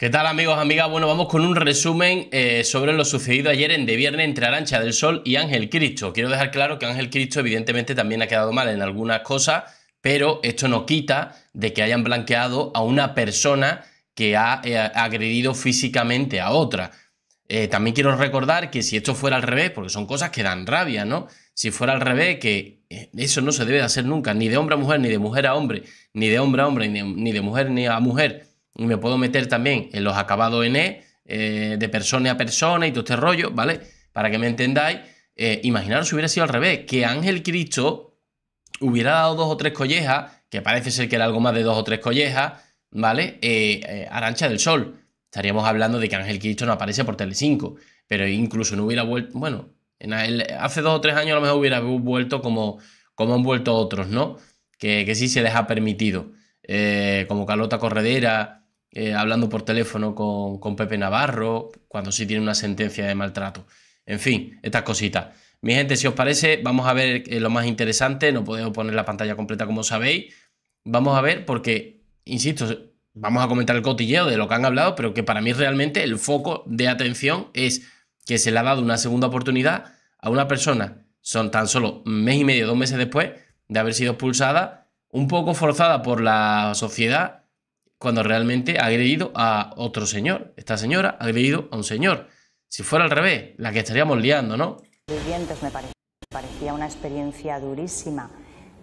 ¿Qué tal amigos, amigas? Bueno, vamos con un resumen eh, sobre lo sucedido ayer en de viernes entre Arancha del Sol y Ángel Cristo. Quiero dejar claro que Ángel Cristo evidentemente también ha quedado mal en algunas cosas, pero esto no quita de que hayan blanqueado a una persona que ha eh, agredido físicamente a otra. Eh, también quiero recordar que si esto fuera al revés, porque son cosas que dan rabia, ¿no? Si fuera al revés, que eso no se debe de hacer nunca, ni de hombre a mujer, ni de mujer a hombre, ni de hombre a hombre, ni de mujer ni a mujer y me puedo meter también en los acabados en E, eh, de persona a persona y todo este rollo, ¿vale? Para que me entendáis, eh, imaginaros si hubiera sido al revés, que Ángel Cristo hubiera dado dos o tres collejas, que parece ser que era algo más de dos o tres collejas, ¿vale? Eh, eh Arancha del Sol. Estaríamos hablando de que Ángel Cristo no aparece por tele 5 pero incluso no hubiera vuelto, bueno, hace dos o tres años a lo mejor hubiera vuelto como, como han vuelto otros, ¿no? Que, que sí se les ha permitido, como Carlota Corredera, eh, hablando por teléfono con, Pepe Navarro, cuando sí tiene una sentencia de maltrato. En fin, estas cositas. Mi gente, si os parece, vamos a ver eh, lo más interesante. No podemos poner la pantalla completa como sabéis. Vamos a ver porque, insisto, vamos a comentar el cotilleo de lo que han hablado, pero que para mí realmente el foco de atención es que se le ha dado una segunda oportunidad a una persona, son tan solo mes y medio, dos meses después de haber sido expulsada, un poco forzada por la sociedad cuando realmente ha agredido a otro señor. Esta señora ha agredido a un señor. Si fuera al revés, la que estaríamos liando, ¿no? me parecía, una experiencia durísima,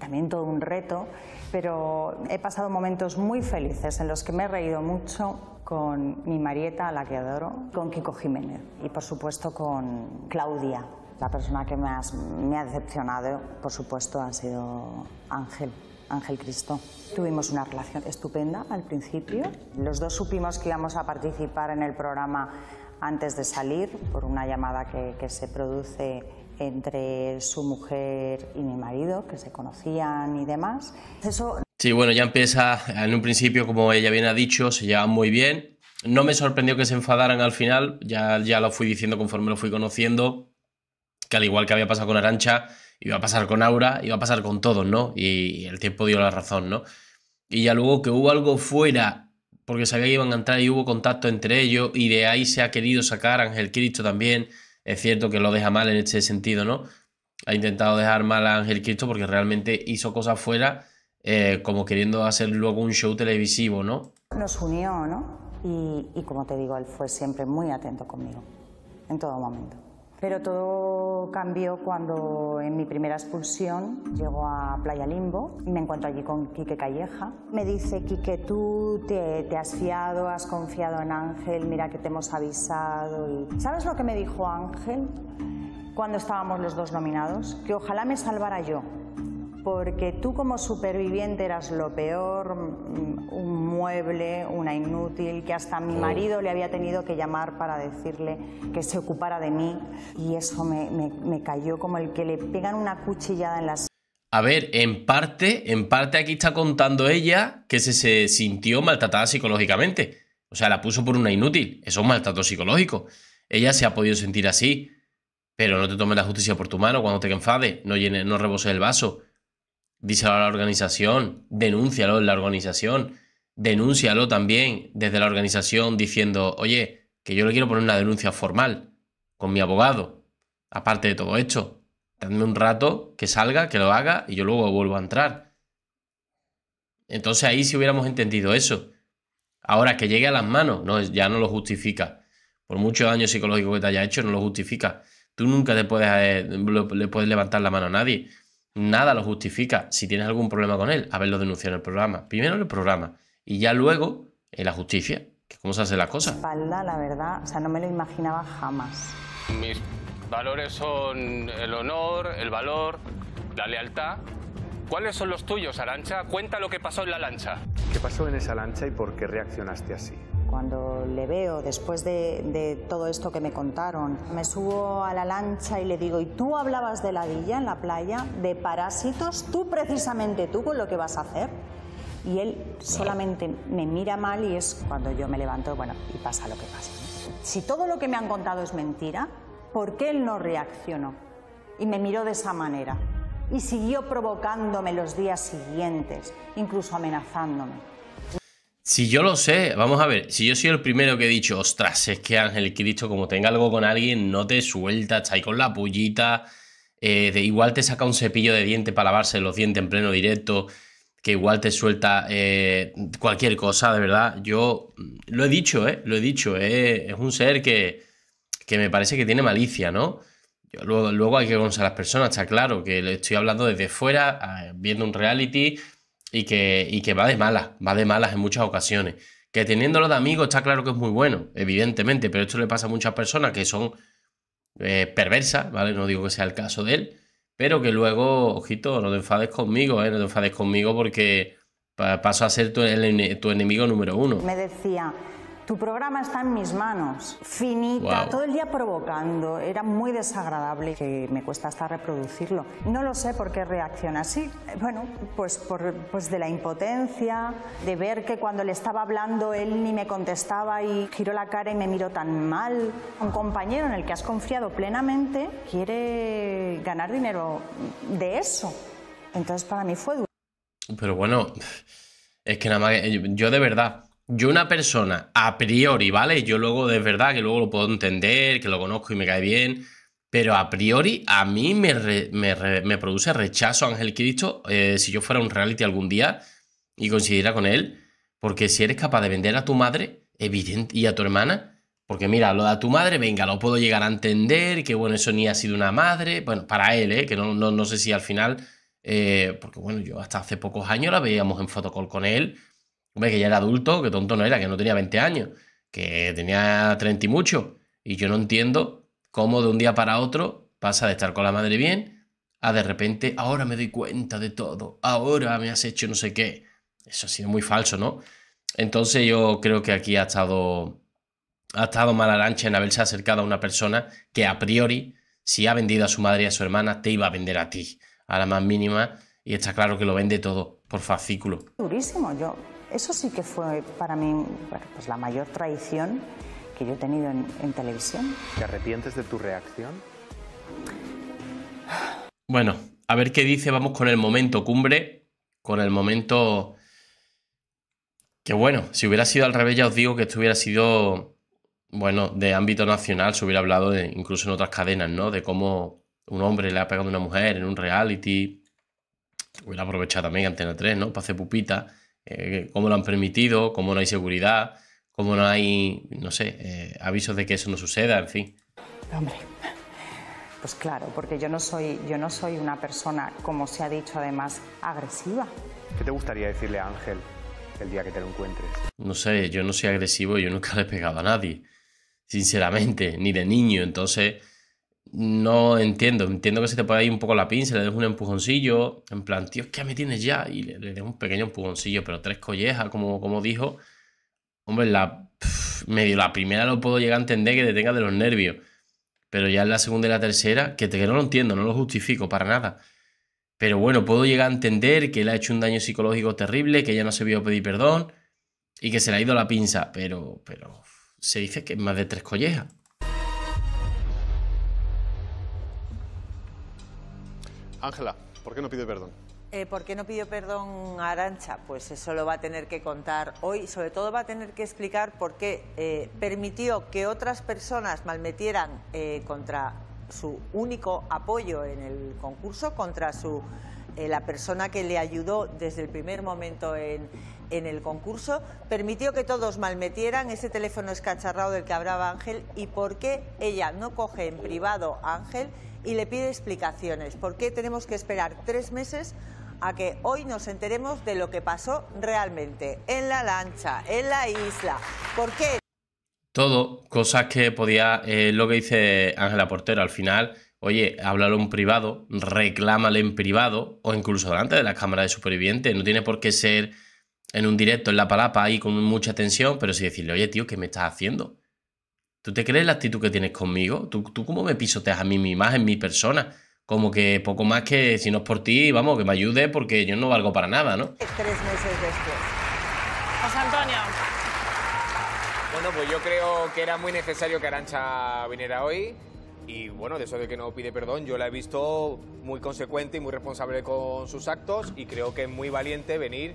también todo un reto, pero he pasado momentos muy felices en los que me he reído mucho con mi Marieta, a la que adoro, con Kiko Jiménez y por supuesto con Claudia. La persona que más me ha decepcionado, por supuesto, ha sido Ángel. Ángel Cristo. Tuvimos una relación estupenda al principio. Los dos supimos que íbamos a participar en el programa antes de salir por una llamada que, se produce entre su mujer y mi marido, que se conocían y demás. Eso... Sí, bueno, ya empieza en un principio, como ella bien ha dicho, se llevan muy bien. No me sorprendió que se enfadaran al final, ya, ya lo fui diciendo conforme lo fui conociendo, que al igual que había pasado con Arancha, Iba a pasar con Aura, iba a pasar con todos, ¿no? Y el tiempo dio la razón, ¿no? Y ya luego que hubo algo fuera, porque sabía que iban a entrar y hubo contacto entre ellos, y de ahí se ha querido sacar a Ángel Cristo también. Es cierto que lo deja mal en este sentido, ¿no? Ha intentado dejar mal a Ángel Cristo porque realmente hizo cosas fuera, eh, como queriendo hacer luego un show televisivo, ¿no? Nos unió, ¿no? y como te digo, él fue siempre muy atento conmigo, en todo momento. Pero todo cambió cuando en mi primera expulsión llego a Playa Limbo, y me encuentro allí con Quique Calleja. Me dice, Quique, tú te, te has fiado, has confiado en Ángel, mira que te hemos avisado. Y... ¿Sabes lo que me dijo Ángel cuando estábamos los dos nominados? Que ojalá me salvara yo porque tú como superviviente eras lo peor, mm, un mueble, una inútil, que hasta mi marido le había tenido que llamar para decirle que se ocupara de mí y eso me, cayó como el que le pegan una cuchillada en las... A ver, en parte, en parte aquí está contando ella que se, se sintió maltratada psicológicamente. O sea, la puso por una inútil. Eso es un maltrato psicológico. Ella se ha podido sentir así. Pero no te tomes la justicia por tu mano cuando te enfades. No, llenes, no reboses el vaso díselo a la organización, denúncialo en la organización, denúncialo también desde la organización diciendo, oye, que yo le quiero poner una denuncia formal con mi abogado, aparte de todo esto, Dame un rato que salga, que lo haga y yo luego vuelvo a entrar. Entonces ahí si hubiéramos entendido eso. Ahora que llegue a las manos, no, ya no lo justifica. Por mucho daño psicológico que te haya hecho, no lo justifica. Tú nunca te puedes, eh, le puedes levantar la mano a nadie nada lo justifica. Si tienes algún problema con él, haberlo denunciado en el programa. Primero en el programa y ya luego en la justicia, cómo se hace la cosa? Espalda, la verdad, o sea, no me lo imaginaba jamás. Mis valores son el honor, el valor, la lealtad. ¿Cuáles son los tuyos, Arancha? Cuenta lo que pasó en la lancha. ¿Qué pasó en esa lancha y por qué reaccionaste así? Cuando le veo después de, todo esto que me contaron, me subo a la lancha y le digo, ¿y tú hablabas de la villa en la playa, de parásitos? ¿Tú precisamente tú con lo que vas a hacer? Y él solamente me mira mal y es cuando yo me levanto, bueno, y pasa lo que pasa. Si todo lo que me han contado es mentira, ¿por qué él no reaccionó? Y me miró de esa manera. Y siguió provocándome los días siguientes, incluso amenazándome. Si yo lo sé, vamos a ver, si yo soy el primero que he dicho, ostras, es que Ángel Cristo, como tenga algo con alguien, no te suelta, está ahí con la pullita, eh, de, igual te saca un cepillo de diente para lavarse los dientes en pleno directo, que igual te suelta eh, cualquier cosa, de verdad. Yo mm, lo he dicho, ¿eh? Lo he dicho, eh, es un ser que, me parece que tiene malicia, ¿no? luego, luego hay que conocer a las personas, está claro, que le estoy hablando desde fuera, viendo un reality, y que, y que va de malas, va de malas en muchas ocasiones. Que teniéndolo de amigo está claro que es muy bueno, evidentemente, pero esto le pasa a muchas personas que son eh, perversas, ¿vale? No digo que sea el caso de él, pero que luego, ojito, no te enfades conmigo, ¿eh? No te enfades conmigo porque paso a ser tu, tu enemigo número uno. Me decía, tu programa está en mis manos. Finita, todo el día provocando. Era muy desagradable que me cuesta hasta reproducirlo. No lo sé por qué reacciona así. Eh, bueno, pues, por, pues de la impotencia, de ver que cuando le estaba hablando él ni me contestaba y giró la cara y me miró tan mal. Un compañero en el que has confiado plenamente quiere ganar dinero de eso. Entonces para mí fue duro. Pero bueno, es que nada más, yo de verdad, yo una persona a priori, ¿vale? Yo luego, de verdad, que luego lo puedo entender, que lo conozco y me cae bien, pero a priori a mí me, produce rechazo Ángel Cristo eh, si yo fuera un reality algún día y coincidiera con él, porque si eres capaz de vender a tu madre evidente, y a tu hermana, porque mira, lo de tu madre, venga, lo puedo llegar a entender, que bueno, eso ni ha sido una madre, bueno, para él, eh, que no, sé si al final, eh, porque bueno, yo hasta hace pocos años la veíamos en fotocall con él Hombre, que ya era adulto, que tonto no era, que no tenía 20 años, que tenía 30 y mucho. Y yo no entiendo cómo de un día para otro pasa de estar con la madre bien a de repente, ahora me doy cuenta de todo, ahora me has hecho no sé qué. Eso ha sido muy falso, ¿no? Entonces yo creo que aquí ha estado, ha estado mal lancha en haberse acercado a una persona que a priori, si ha vendido a su madre y a su hermana, te iba a vender a ti, a la más mínima, y está claro que lo vende todo por fascículo. Durísimo, yo eso sí que fue para mí pues la mayor traición que yo he tenido en, televisión. ¿Te arrepientes de tu reacción? Bueno, a ver qué dice, vamos con el momento cumbre, con el momento que bueno, si hubiera sido al revés ya os digo que esto hubiera sido, bueno, de ámbito nacional, se hubiera hablado incluso en otras cadenas, ¿no? De cómo un hombre le ha pegado a una mujer en un reality, hubiera aprovechado también Antena 3, ¿no? Para hacer pupita. Eh, cómo lo han permitido, cómo no hay seguridad, cómo no hay, no sé, eh, avisos de que eso no suceda, en fin. Hombre, pues claro, porque yo no soy, yo no soy una persona, como se ha dicho además, agresiva. ¿Qué te gustaría decirle a Ángel el día que te lo encuentres? No sé, yo no soy agresivo, yo nunca le pegaba a nadie, sinceramente, ni de niño, entonces no entiendo. Entiendo que se te puede ir un poco la pinza, le des un empujoncillo, en plan, tío, ¿qué me tienes ya? Y le, de un pequeño empujoncillo, pero tres collejas, como, como dijo. Hombre, la, medio la primera lo puedo llegar a entender que te tenga de los nervios. Pero ya en la segunda y la tercera, que, te, no lo entiendo, no lo justifico para nada. Pero bueno, puedo llegar a entender que le ha hecho un daño psicológico terrible, que ya no se vio pedir perdón y que se le ha ido la pinza. Pero, pero se dice que es más de tres collejas. Ángela, ¿por qué no pide perdón? Eh, ¿Por qué no pidió perdón a Arancha? Pues eso lo va a tener que contar hoy. Sobre todo va a tener que explicar por qué eh, permitió que otras personas malmetieran eh, contra su único apoyo en el concurso, contra su, la persona que le ayudó desde el primer momento en, en el concurso permitió que todos malmetieran ese teléfono escacharrado del que hablaba Ángel y por qué ella no coge en privado a Ángel y le pide explicaciones. ¿Por qué tenemos que esperar tres meses a que hoy nos enteremos de lo que pasó realmente en la lancha, en la isla? ¿Por qué? Todo, cosas que podía, eh, lo que dice Ángela Portero, al final oye, háblalo en privado, reclámale en privado o incluso delante de la cámara de supervivientes. No tiene por qué ser en un directo, en la palapa, ahí con mucha tensión, pero sí decirle, oye, tío, ¿qué me estás haciendo? ¿Tú te crees la actitud que tienes conmigo? ¿Tú, tú cómo me pisoteas a mí mi imagen, mi persona? Como que poco más que si no es por ti, vamos, que me ayude porque yo no valgo para nada, ¿no? Tres meses después. José Antonio. Bueno, pues yo creo que era muy necesario que Arancha viniera hoy. Y bueno, de eso de que no pide perdón, yo la he visto muy consecuente y muy responsable con sus actos y creo que es muy valiente venir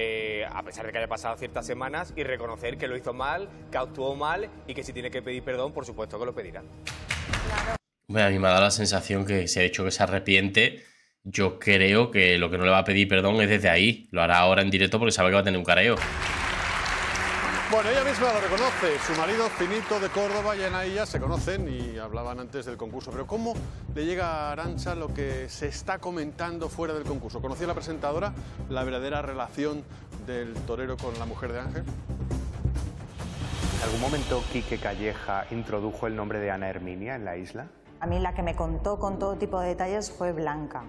eh, a pesar de que haya pasado ciertas semanas, y reconocer que lo hizo mal, que actuó mal y que si tiene que pedir perdón, por supuesto que lo pedirá. a mí me ha dado la sensación que se ha hecho que se arrepiente. Yo creo que lo que no le va a pedir perdón es desde ahí. Lo hará ahora en directo porque sabe que va a tener un careo. Bueno, ella misma lo reconoce. Su marido, Finito de Córdoba y ella se conocen y hablaban antes del concurso. Pero ¿cómo le llega a Arancha lo que se está comentando fuera del concurso? ¿Conoció la presentadora la verdadera relación del torero con la mujer de Ángel? ¿En algún momento Quique Calleja introdujo el nombre de Ana Herminia en la isla? A mí la que me contó con todo tipo de detalles fue Blanca.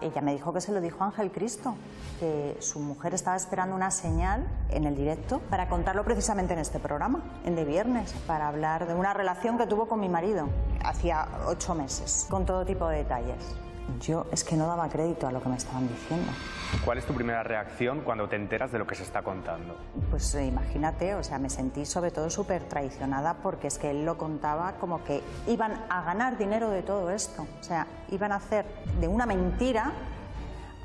Ella me dijo que se lo dijo Ángel Cristo, que su mujer estaba esperando una señal en el directo para contarlo precisamente en este programa, en de viernes, para hablar de una relación que tuvo con mi marido hacía ocho meses, con todo tipo de detalles yo es que no daba crédito a lo que me estaban diciendo. ¿Cuál es tu primera reacción cuando te enteras de lo que se está contando? Pues eh, imagínate, o sea, me sentí sobre todo súper traicionada porque es que él lo contaba como que iban a ganar dinero de todo esto. O sea, iban a hacer de una mentira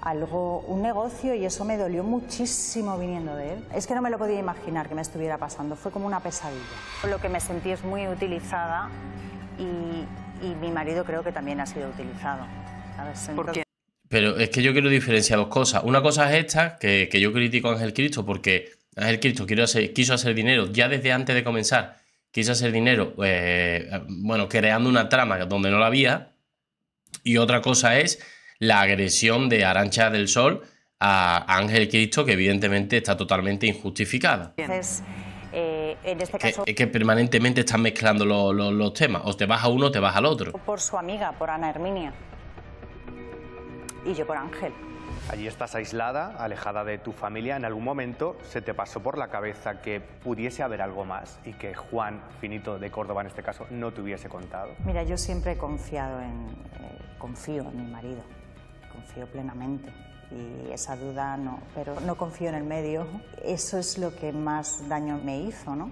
algo, un negocio y eso me dolió muchísimo viniendo de él. Es que no me lo podía imaginar que me estuviera pasando, fue como una pesadilla. Lo que me sentí es muy utilizada y mi marido creo que también ha sido utilizado. Pero es que yo quiero diferenciar dos cosas. Una cosa es esta, que, yo critico a Ángel Cristo, porque Ángel Cristo quiso hacer, dinero ya desde antes de comenzar. Quiso hacer dinero, eh, bueno, creando una trama donde no la había. Y otra cosa es la agresión de Arancha del Sol a Ángel Cristo, que evidentemente está totalmente injustificada. Eh, este es que, permanentemente están mezclando los temas. O te vas a uno o te vas al otro. Por su amiga, por Ana Herminia y yo por Ángel. Allí estás aislada, alejada de tu familia. En algún momento se te pasó por la cabeza que pudiese haber algo más y que Juan Finito de Córdoba, en este caso, no te hubiese contado. Mira, yo siempre he confiado en. Eh, confío en mi marido, confío plenamente. Y esa duda no, pero no confío en el medio. Eso es lo que más daño me hizo, ¿no?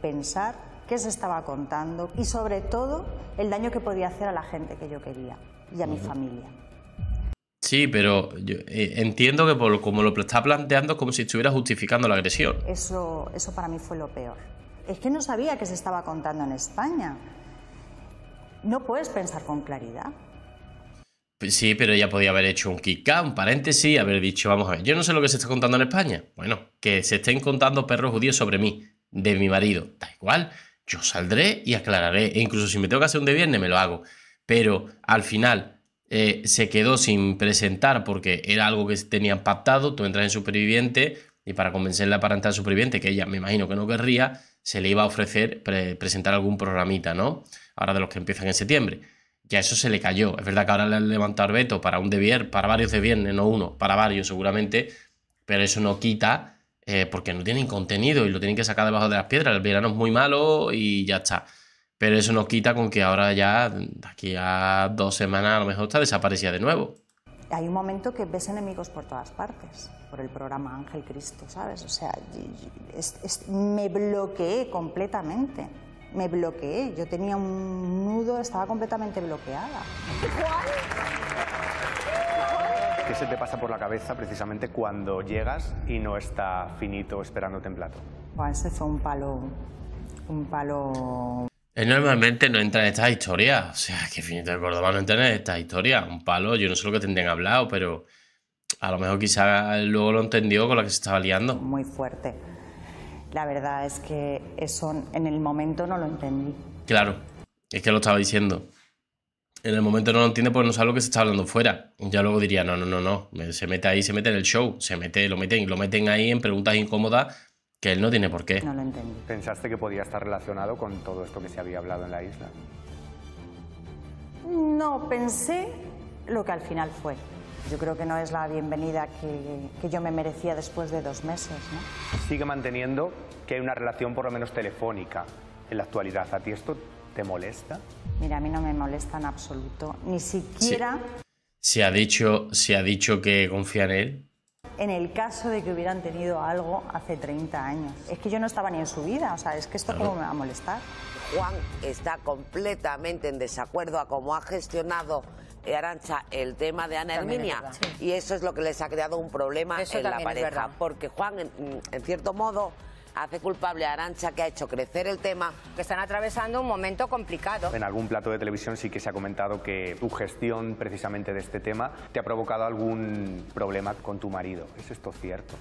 pensar qué se estaba contando y sobre todo el daño que podía hacer a la gente que yo quería y a mi familia. Sí, pero yo, eh, entiendo que por, como lo está planteando es como si estuviera justificando la agresión. Eso, eso para mí fue lo peor. Es que no sabía que se estaba contando en España. No puedes pensar con claridad. Pues sí, pero ella podía haber hecho un kick out, un paréntesis, haber dicho, vamos a ver, yo no sé lo que se está contando en España. Bueno, que se estén contando perros judíos sobre mí, de mi marido. Da igual, yo saldré y aclararé. E incluso si me tengo que hacer un de viernes, me lo hago. Pero al final, eh, se quedó sin presentar porque era algo que tenía pactado, tú entras en superviviente y para convencerla para entrar en superviviente, que ella me imagino que no querría, se le iba a ofrecer presentar algún programita, ¿no? Ahora de los que empiezan en septiembre. Ya eso se le cayó. Es verdad que ahora le han levantado veto para un debier, para varios de viernes, no uno, para varios seguramente, pero eso no quita eh, porque no tienen contenido y lo tienen que sacar debajo de las piedras. El verano es muy malo y ya está. Pero eso no quita con que ahora ya, de aquí a dos semanas, a lo mejor está desaparecía de nuevo. Hay un momento que ves enemigos por todas partes, por el programa Ángel Cristo, ¿sabes? O sea, me bloqueé completamente. Me bloqueé. Yo tenía un nudo, estaba completamente bloqueada. ¿Qué se te pasa por la cabeza precisamente cuando llegas y no está finito esperándote en plato? Bueno, ese fue un palo. Un palo normalmente no entra en estas historias. O sea, que Finito de Córdoba no entra en estas historias. Un palo, yo no sé lo que tendrían hablado, pero a lo mejor quizá luego lo entendió con la que se estaba liando. Muy fuerte. La verdad es que eso en el momento no lo entendí. Claro, es que lo estaba diciendo. En el momento no lo entiende porque no sabe lo que se está hablando fuera. Ya luego diría, no, no, no, no. Se mete ahí, se mete en el show. Se mete, lo meten, lo meten ahí en preguntas incómodas que él no tiene por qué. No lo entendí. ¿Pensaste que podía estar relacionado con todo esto que se había hablado en la isla? No, pensé lo que al final fue. Yo creo que no es la bienvenida que, que yo me merecía después de dos meses. ¿no? Sigue manteniendo que hay una relación por lo menos telefónica en la actualidad. ¿A ti esto te molesta? Mira, a mí no me molesta en absoluto. Ni siquiera... Se, ha dicho, se ha dicho que confía en él, en el caso de que hubieran tenido algo hace 30 años. Es que yo no estaba ni en su vida, o sea, es que esto cómo me va a molestar. Juan está completamente en desacuerdo a cómo ha gestionado Arancha el tema de Ana Herminia y eso es lo que les ha creado un problema en la pareja, porque Juan en cierto modo hace culpable a Arancha, que ha hecho crecer el tema. Que están atravesando un momento complicado. En algún plato de televisión sí que se ha comentado que tu gestión precisamente de este tema te ha provocado algún problema con tu marido. ¿Es esto cierto?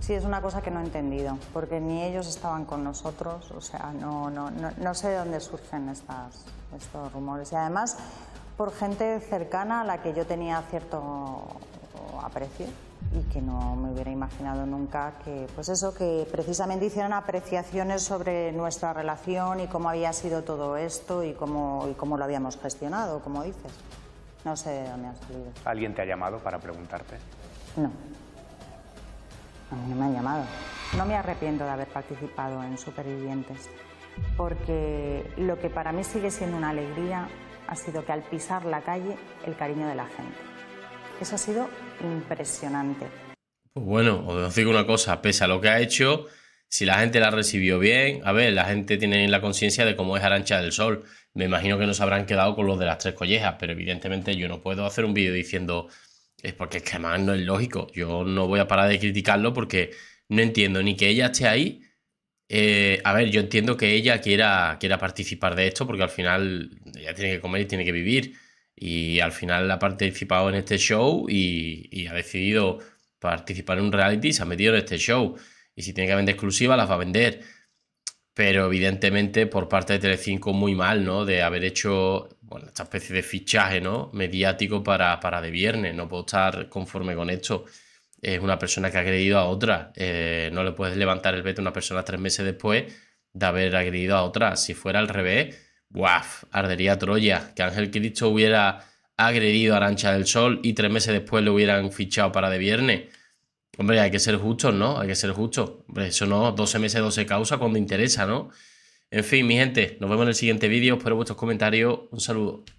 Sí, es una cosa que no he entendido, porque ni ellos estaban con nosotros, o sea, no, no, no, sé de dónde surgen estas, estos rumores. Y además, por gente cercana a la que yo tenía cierto aprecio y que no me hubiera imaginado nunca que, pues eso, que precisamente hicieron apreciaciones sobre nuestra relación y cómo había sido todo esto y cómo, y cómo lo habíamos gestionado, como dices. No sé de dónde has salido. ¿Alguien te ha llamado para preguntarte? No. A mí no me han llamado. No me arrepiento de haber participado en Supervivientes, porque lo que para mí sigue siendo una alegría ha sido que al pisar la calle, el cariño de la gente. Eso ha sido impresionante. Pues bueno, os digo una cosa, pese a lo que ha hecho, si la gente la recibió bien, a ver, la gente tiene la conciencia de cómo es Arancha del Sol. Me imagino que nos habrán quedado con los de las tres collejas, pero evidentemente yo no puedo hacer un vídeo diciendo es porque es que además no es lógico. Yo no voy a parar de criticarlo porque no entiendo ni que ella esté ahí. Eh, a ver, yo entiendo que ella quiera, quiera participar de esto porque al final ella tiene que comer y tiene que vivir y al final ha participado en este show y, ha decidido participar en un reality se ha metido en este show. Y si tiene que vender exclusiva las va a vender. Pero evidentemente por parte de Telecinco muy mal, ¿no? De haber hecho, bueno, esta especie de fichaje, ¿no? Mediático para, para de viernes. No puedo estar conforme con esto. Es una persona que ha agredido a otra. Eh, no le puedes levantar el veto a una persona tres meses después de haber agredido a otra. Si fuera al revés, ¡Guau! ardería Troya, que Ángel Cristo hubiera agredido a Arancha del Sol y tres meses después le hubieran fichado para de viernes. Hombre, hay que ser justos, ¿no? Hay que ser justos. Hombre, eso no, 12 meses, 12 causas cuando interesa, ¿no? En fin, mi gente, nos vemos en el siguiente vídeo. Espero vuestros comentarios. Un saludo.